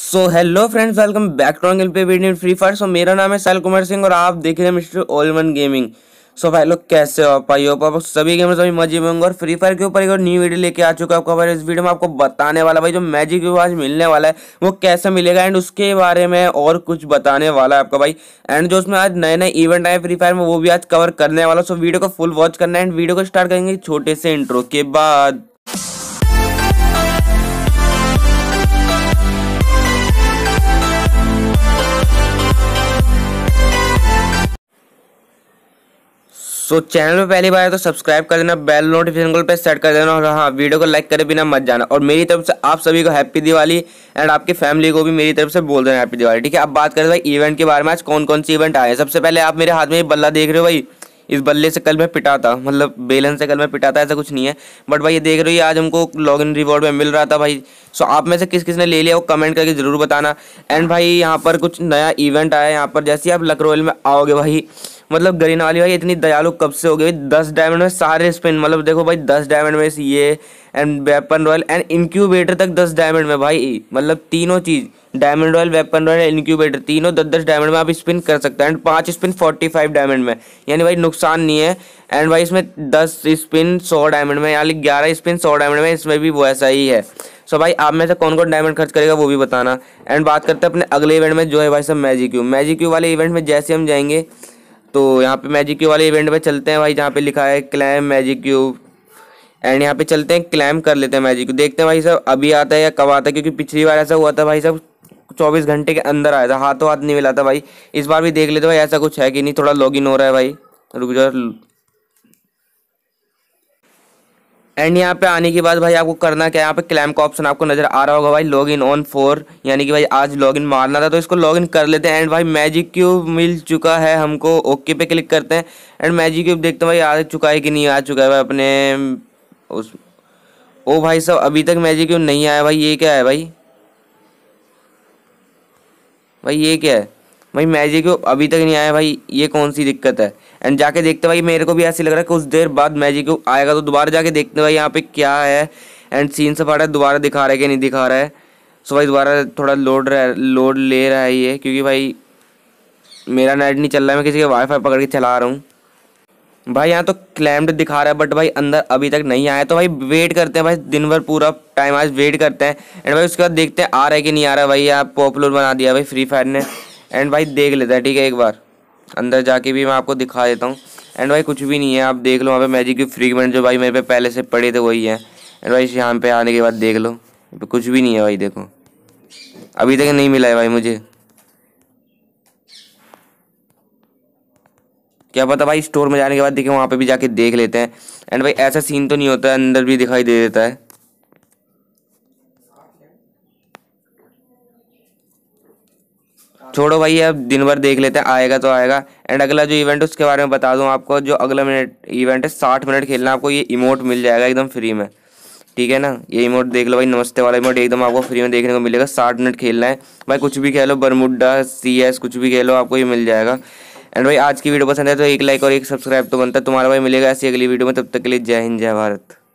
so hello friends welcome back to अंगल पे video free fire so मेरा नाम है सैल कुमार सिंह और आप देख रहे हैं mister all one gaming so भाई लोग कैसे हो पाई हो पापा सभी गेमर्स अभी मजे में होंगे और फ्री फायर के ऊपर एक और न्यू वीडियो लेके आ चुका है आपको इस वीडियो में आपको बताने वाला भाई जो मैजिक व्यू आज मिलने वाला है वो कैसे मिलेगा एंड उसके बारे में और कुछ बताने वाला है आपका भाई एंड जो उसमें आज नए नए इवेंट आए फ्री फायर में वो भी आज कवर करने वाला सो वीडियो को फुल वॉच करना है एंड वीडियो को स्टार्ट करेंगे छोटे से इंट्रो के बाद सो so, चैनल में पहली बार है तो सब्सक्राइब कर देना बेल नोटिफिकेशन को पे सेट कर देना और हाँ वीडियो को लाइक करे बिना मत जाना और मेरी तरफ से आप सभी को हैप्पी दिवाली एंड आपकी फैमिली को भी मेरी तरफ से बोल देना हैप्पी दिवाली ठीक है अब बात करें भाई इवेंट के बारे में आज कौन कौन सी इवेंट आए हैं सबसे पहले आप मेरे हाथ में बल्ला देख रहे हो भाई इस बल्ले से कल मैं पिटा था मतलब बेलन से कल मैं पिटा था ऐसा कुछ नहीं है बट भाई ये देख रहे हो ये आज हमको लॉग इन रिवॉर्ड में मिल रहा था भाई सो आप में से किस किस ने ले लिया वो कमेंट करके ज़रूर बताना एंड भाई यहाँ पर कुछ नया इवेंट आया है यहाँ पर जैसे आप लकरोल में आओगे भाई मतलब गरीना वाली भाई इतनी दयालु कब से हो गई दस डायमंड में सारे स्पिन मतलब देखो भाई दस डायमंड में ये and weapon royal and incubator तक दस डायमंड में भाई मतलब तीनों चीज़ diamond royal weapon royal incubator तीनों दस दस डायमंड में आप स्पिन कर सकते हैं एंड पाँच स्पिन फोर्टी फाइव डायमंड में यानी भाई नुकसान नहीं है एंड भाई इसमें दस स्पिन सौ डायमंड में यानी ग्यारह स्पिन सौ डायमंड में इसमें भी वो ऐसा ही है सो भाई आप में से कौन कौन डायमंड खर्च करेगा वो भी बताना एंड बात करते हैं अपने अगले इवेंट में जो है भाई सब मैजिक यू मैजिक यू वाले इवेंट में जैसे हम जाएंगे तो यहाँ पे मैजिक यू वाले इवेंट में चलते हैं भाई जहाँ पे लिखा है क्लैम मैजिक यू एंड यहाँ पे चलते हैं क्लैम कर लेते हैं मैजिक यू देखते हैं भाई साहब अभी आता है या कब आता है क्योंकि पिछली बार ऐसा हुआ था भाई साहब चौबीस घंटे के अंदर आया था हाथों हाथ नहीं मिला था भाई इस बार भी देख लेते भाई ऐसा कुछ है कि नहीं थोड़ा लॉग हो रहा है भाई रुक जाओ एंड यहाँ पे आने के बाद भाई आपको करना क्या है यहाँ पे क्लैम का ऑप्शन आपको नजर आ रहा होगा भाई लॉग इन ऑन फोर यानी कि भाई आज लॉग इन मारना था तो इसको लॉग इन कर लेते हैं एंड भाई मैजिक क्यूब मिल चुका है हमको ओके पे क्लिक करते हैं एंड मैजिक क्यूब देखते हैं भाई आ चुका है कि नहीं आ चुका है भाई अपने उस ओ भाई साहब अभी तक मैजिक क्यूब नहीं आया भाई ये क्या है भाई भाई ये क्या है भाई मैजिक को अभी तक नहीं आया भाई ये कौन सी दिक्कत है एंड जाके देखते भाई मेरे को भी ऐसे लग रहा है कुछ देर बाद मैजिक को आएगा तो दोबारा जाके देखते भाई यहाँ पे क्या है एंड सीन से है दोबारा दिखा रहा है कि नहीं दिखा रहा है सो भाई दोबारा थोड़ा लोड रह लोड ले रहा है ये क्योंकि भाई मेरा नेट नहीं चल रहा है मैं किसी के वाईफाई पकड़ के चला रहा हूँ भाई यहाँ तो क्लैम्ड दिखा रहा है बट भाई अंदर अभी तक नहीं आया तो भाई वेट करते हैं भाई दिन भर पूरा टाइम आज वेट करते हैं एंड भाई उसके बाद देखते हैं आ रहा है कि नहीं आ रहा है भाई यहाँ पॉपुलर बना दिया भाई फ्री फायर ने एंड भाई देख लेता है ठीक है एक बार अंदर जाके भी मैं आपको दिखा देता हूँ एंड भाई कुछ भी नहीं है आप देख लो वहाँ पे मैजिक की फ्रीगमेंट जो भाई मेरे पे पहले से पड़े थे वही है एंड भाई यहाँ पे आने के बाद देख लो कुछ भी नहीं है भाई देखो अभी तक नहीं मिला है भाई मुझे क्या पता भाई स्टोर में जाने के बाद देखिए वहाँ पे भी जाके देख लेते हैं एंड भाई ऐसा सीन तो नहीं होता अंदर भी दिखाई दे देता है छोड़ो भाई अब दिन भर देख लेते हैं आएगा तो आएगा एंड अगला जो इवेंट है उसके बारे में बता दूँ आपको जो अगला मिनट इवेंट है साठ मिनट खेलना आपको ये इमोट मिल जाएगा एकदम फ्री में ठीक है ना ये इमोट देख लो भाई नमस्ते वाला इमोट एकदम आपको फ्री में देखने को मिलेगा साठ मिनट खेलना है भाई कुछ भी खेलो बरमुडा सी एस कुछ भी खेलो आपको ये मिल जाएगा एंड भाई आज की वीडियो पसंद है तो एक लाइक और एक सब्सक्राइब तो बनता है तुम्हारा भाई मिलेगा ऐसी अगली वीडियो में तब तक के लिए जय हिंद जय भारत